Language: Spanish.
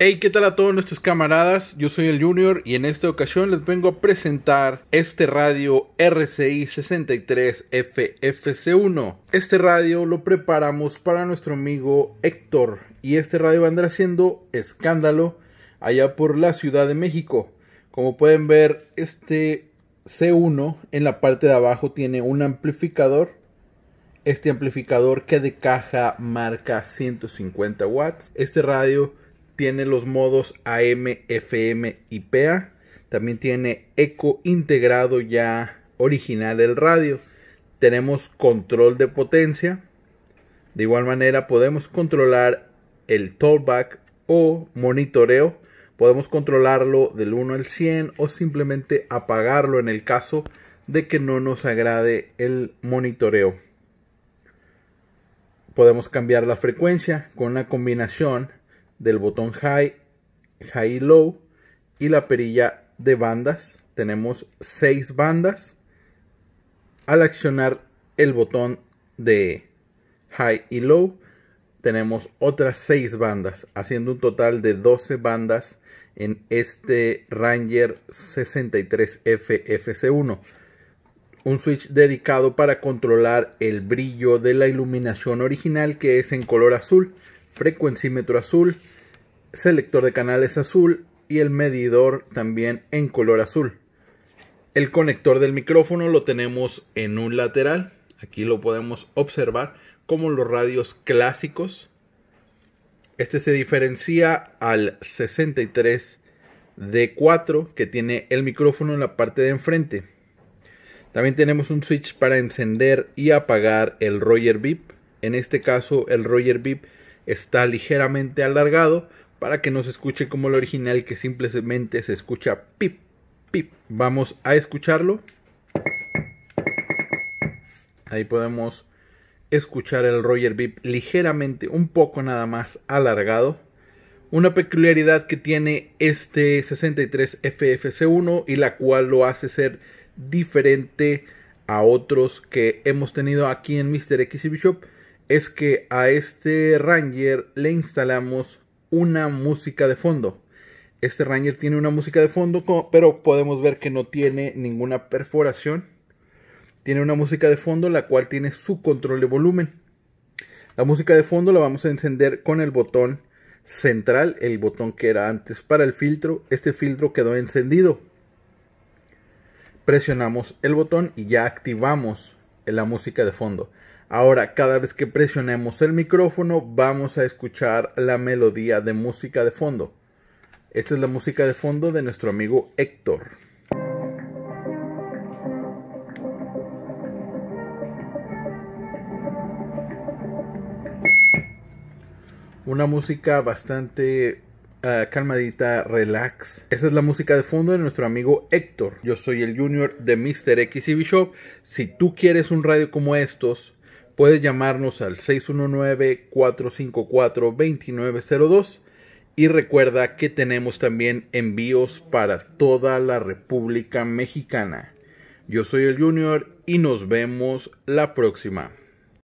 Hey, ¿qué tal a todos nuestros camaradas? Yo soy el Junior y en esta ocasión les vengo a presentar este radio RCI 63FFC1. Este radio lo preparamos para nuestro amigo Héctor y este radio va siendo escándalo allá por la Ciudad de México. Como pueden ver, este C1 en la parte de abajo tiene un amplificador este amplificador que de caja marca 150 watts. Este radio tiene los modos AM, FM y PA. También tiene eco integrado ya original del radio. Tenemos control de potencia. De igual manera podemos controlar el talkback o monitoreo. Podemos controlarlo del 1 al 100 o simplemente apagarlo en el caso de que no nos agrade el monitoreo. Podemos cambiar la frecuencia con la combinación del botón high, high y low y la perilla de bandas. Tenemos 6 bandas. Al accionar el botón de high y low, tenemos otras 6 bandas, haciendo un total de 12 bandas en este Ranger 63FFC1. Un switch dedicado para controlar el brillo de la iluminación original que es en color azul frecuencímetro azul, selector de canales azul y el medidor también en color azul. El conector del micrófono lo tenemos en un lateral. Aquí lo podemos observar como los radios clásicos. Este se diferencia al 63D4 que tiene el micrófono en la parte de enfrente. También tenemos un switch para encender y apagar el Roger Beep. En este caso el Roger Beep está ligeramente alargado para que no se escuche como el original que simplemente se escucha pip, pip. Vamos a escucharlo. Ahí podemos escuchar el Roger Beep ligeramente, un poco nada más alargado. Una peculiaridad que tiene este 63 FFC1 y la cual lo hace ser diferente a otros que hemos tenido aquí en Mr. X Shop es que a este Ranger le instalamos una música de fondo. Este Ranger tiene una música de fondo, pero podemos ver que no tiene ninguna perforación. Tiene una música de fondo la cual tiene su control de volumen. La música de fondo la vamos a encender con el botón central, el botón que era antes para el filtro. Este filtro quedó encendido. Presionamos el botón y ya activamos la música de fondo. Ahora, cada vez que presionemos el micrófono, vamos a escuchar la melodía de música de fondo. Esta es la música de fondo de nuestro amigo Héctor. Una música bastante ah, calmadita, relax. Esa es la música de fondo de nuestro amigo Héctor. Yo soy el junior de Mr. y Bishop. Si tú quieres un radio como estos, Puedes llamarnos al 619-454-2902 y recuerda que tenemos también envíos para toda la República Mexicana. Yo soy el Junior y nos vemos la próxima.